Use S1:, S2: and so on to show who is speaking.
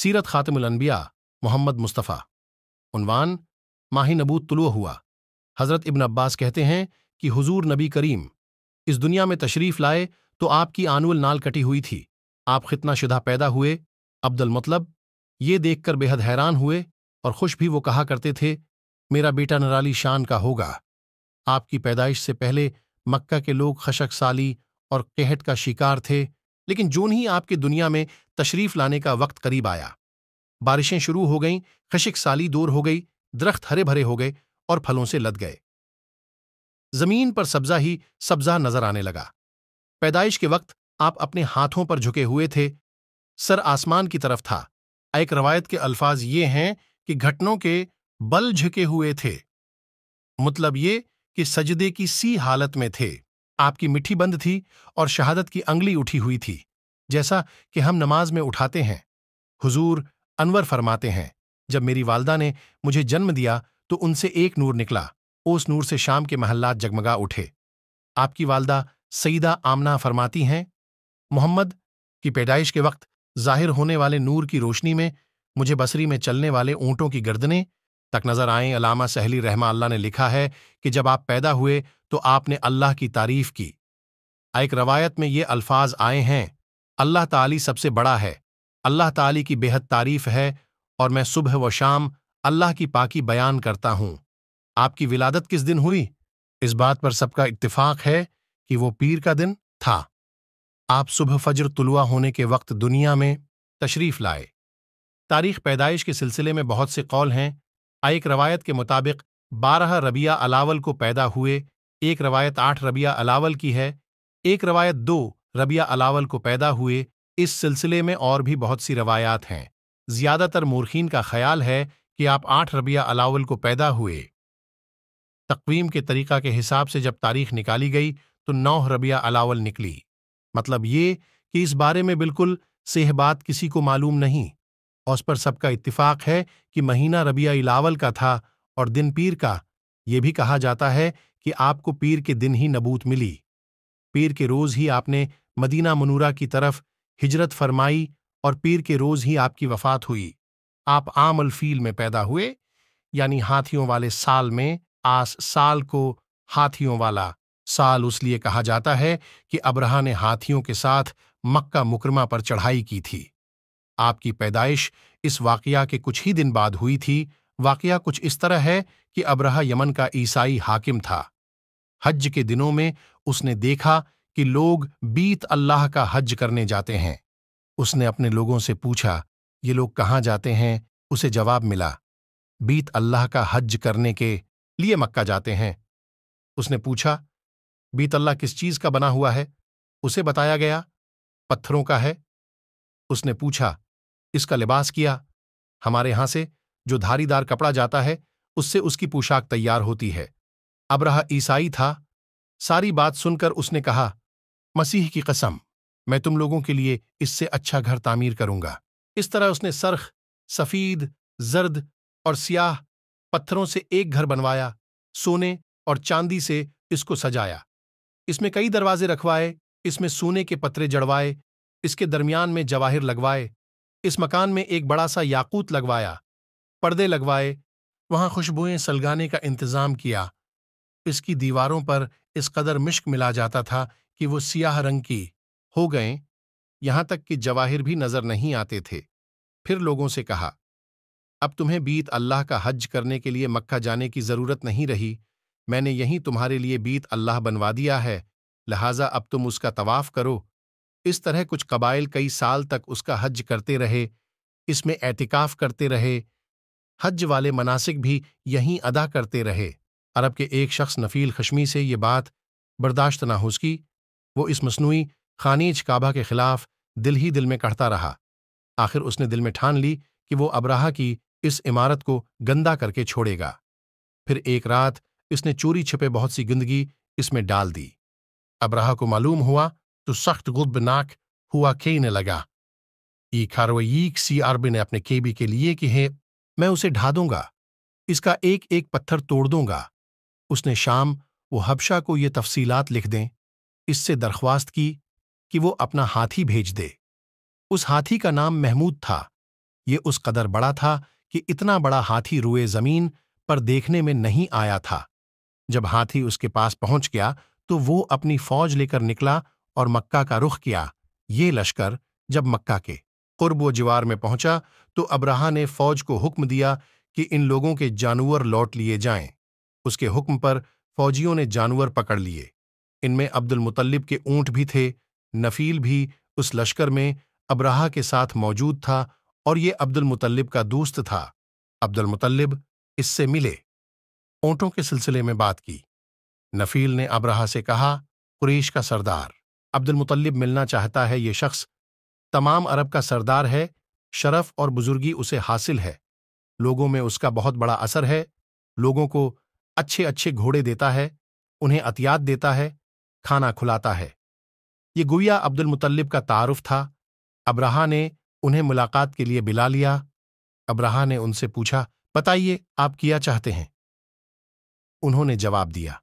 S1: सीरत ख़ातमबिया मोहम्मद मुस्तफ़ा उनवान माह नबूत तुलु हुआ हज़रत इब्न अब्बास कहते हैं कि हुजूर नबी करीम इस दुनिया में तशरीफ़ लाए तो आपकी आनुल नाल कटी हुई थी आप शुदा पैदा हुए अब्दुल मतलब ये देखकर बेहद हैरान हुए और खुश भी वो कहा करते थे मेरा बेटा नराली शान का होगा आपकी पैदाइश से पहले मक्का के लोग खशक साली और कहट का शिकार थे लेकिन जून ही आपकी दुनिया में तशरीफ लाने का वक्त करीब आया बारिशें शुरू हो गईं खशिक साली दूर हो गई दरख्त हरे भरे हो गए और फलों से लद गए जमीन पर सब्जा ही सब्जा नजर आने लगा पैदाइश के वक्त आप अपने हाथों पर झुके हुए थे सर आसमान की तरफ था एक रवायत के अल्फाज ये हैं कि घटनों के बल झुके हुए थे मतलब ये कि सजदे की सी हालत में थे आपकी मिठी बंद थी और शहादत की अंगली उठी हुई थी जैसा कि हम नमाज में उठाते हैं हुजूर अनवर फरमाते हैं जब मेरी वालदा ने मुझे जन्म दिया तो उनसे एक नूर निकला उस नूर से शाम के महल्लात जगमगा उठे आपकी वालदा सईदा आमना फरमाती हैं मोहम्मद की पैदाइश के वक्त जाहिर होने वाले नूर की रोशनी में मुझे बसरी में चलने वाले ऊँटों की गर्दने तक नजर आए अलामा सहली रहमा अल्लाह ने लिखा है कि जब आप पैदा हुए तो आपने अल्लाह की तारीफ की एक रवायत में ये अल्फाज आए हैं अल्लाह ताली सबसे बड़ा है अल्लाह ताली की बेहद तारीफ है और मैं सुबह व शाम अल्लाह की पाकी बयान करता हूं आपकी विलादत किस दिन हुई इस बात पर सबका इतफाक है कि वो पीर का दिन था आप सुबह फजर तुलवा होने के वक्त दुनिया में तशरीफ लाए तारीख पैदाइश के सिलसिले में बहुत से कौल हैं एक रवायत के मुताबिक बारह रबिया अलावल को पैदा हुए एक रवायत आठ रबिया अलावल की है एक रवायत दो रबिया अलावल को पैदा हुए इस सिलसिले में और भी बहुत सी रवायात हैं ज़्यादातर मोरखीन का ख्याल है कि आप आठ रबिया अलावल को पैदा हुए तकवीम के तरीक़ा के हिसाब से जब तारीख निकाली गई तो नौ रबिया अलावल निकली मतलब ये कि इस बारे में बिल्कुल सेह बात किसी को मालूम नहीं और उस पर सबका इत्तिफाक है कि महीना रबिया इलावल का था और दिन पीर का ये भी कहा जाता है कि आपको पीर के दिन ही नबूत मिली पीर के रोज़ ही आपने मदीना मनूरा की तरफ हिजरत फरमाई और पीर के रोज ही आपकी वफात हुई आप आम अलफील में पैदा हुए यानी हाथियों वाले साल में आस साल को हाथियों वाला साल उसलिए कहा जाता है कि अब्रहा ने हाथियों के साथ मक्का मुकरमा पर चढ़ाई की थी आपकी पैदाइश इस वाकया के कुछ ही दिन बाद हुई थी वाकया कुछ इस तरह है कि अब्रहा यमन का ईसाई हाकिम था हज के दिनों में उसने देखा कि लोग बीत अल्लाह का हज करने जाते हैं उसने अपने लोगों से पूछा ये लोग कहाँ जाते हैं उसे जवाब मिला बीत अल्लाह का हज करने के लिए मक्का जाते हैं उसने पूछा बीत अल्लाह किस चीज का बना हुआ है उसे बताया गया पत्थरों का है उसने पूछा इसका लिबास किया हमारे यहां से जो धारीदार कपड़ा जाता है उससे उसकी पोशाक तैयार होती है अब रहा ईसाई था सारी बात सुनकर उसने कहा मसीह की कसम मैं तुम लोगों के लिए इससे अच्छा घर तामीर करूंगा इस तरह उसने सर्ख सफ़ीद जर्द और सियाह पत्थरों से एक घर बनवाया सोने और चांदी से इसको सजाया इसमें कई दरवाजे रखवाए इसमें सोने के पत्रे जड़वाए इसके दरमियान में जवाहिर लगवाए इस मकान में एक बड़ा सा याकूत लगवाया पर्दे लगवाए वहां खुशबुएं सलगाने का इंतजाम किया इसकी दीवारों पर इस कदर मिश्क मिला जाता था कि वो सियाह रंग की हो गए यहां तक कि जवाहिर भी नजर नहीं आते थे फिर लोगों से कहा अब तुम्हें बीत अल्लाह का हज करने के लिए मक्का जाने की जरूरत नहीं रही मैंने यहीं तुम्हारे लिए बीत अल्लाह बनवा दिया है लिहाजा अब तुम उसका तवाफ करो इस तरह कुछ कबाइल कई साल तक उसका हज करते रहे इसमें एहतिकाफ करते रहे हज वाले मनासिक भी यहीं अदा करते रहे अरब के एक शख्स नफील खशमी से ये बात बर्दाश्त ना हो उसकी वो इस मसनू खानीज काबा के खिलाफ दिल ही दिल में कढ़ता रहा आखिर उसने दिल में ठान ली कि वो अबराहा की इस इमारत को गंदा करके छोड़ेगा फिर एक रात इसने चोरी छिपे बहुत सी गंदगी इसमें डाल दी अबराहा को मालूम हुआ तो सख्त गुदबनाक हुआ कहने लगा ई खारोईक सी आरबी ने अपने केबी के लिए कि हे मैं उसे ढा दूंगा इसका एक एक पत्थर तोड़ दूंगा उसने शाम वो हबशा को ये तफसीलात लिख दें इससे दरख्वास्त की कि वो अपना हाथी भेज दे उस हाथी का नाम महमूद था ये उस कदर बड़ा था कि इतना बड़ा हाथी रुए जमीन पर देखने में नहीं आया था जब हाथी उसके पास पहुंच गया तो वो अपनी फौज लेकर निकला और मक्का का रुख किया ये लश्कर जब मक्का के कुर्ब व जिवार में पहुंचा तो अब्राहा ने फौज को हुक्म दिया कि इन लोगों के जानवर लौट लिए जाएं उसके हुक्म पर फौजियों ने जानवर पकड़ लिए इनमें अब्दुल मुतलिब के ऊंट भी थे नफील भी उस लश्कर में अबराहा के साथ मौजूद था और ये अब्दुल मुतलिब का दोस्त था अब्दुल मुतलिब इससे मिले ऊँटों के सिलसिले में बात की नफील ने अब्राहा से कहा कुरेश का सरदार अब्दुल मुतलिब मिलना चाहता है ये शख्स तमाम अरब का सरदार है शरफ और बुजुर्गी उसे हासिल है लोगों में उसका बहुत बड़ा असर है लोगों को अच्छे अच्छे घोड़े देता है उन्हें अतियात देता है खाना खुलाता है ये गुया अब्दुल मुतलिब का तारुफ था अब्राहा ने उन्हें मुलाकात के लिए बिला लिया अब्राहा ने उनसे पूछा बताइए आप किया चाहते हैं उन्होंने जवाब दिया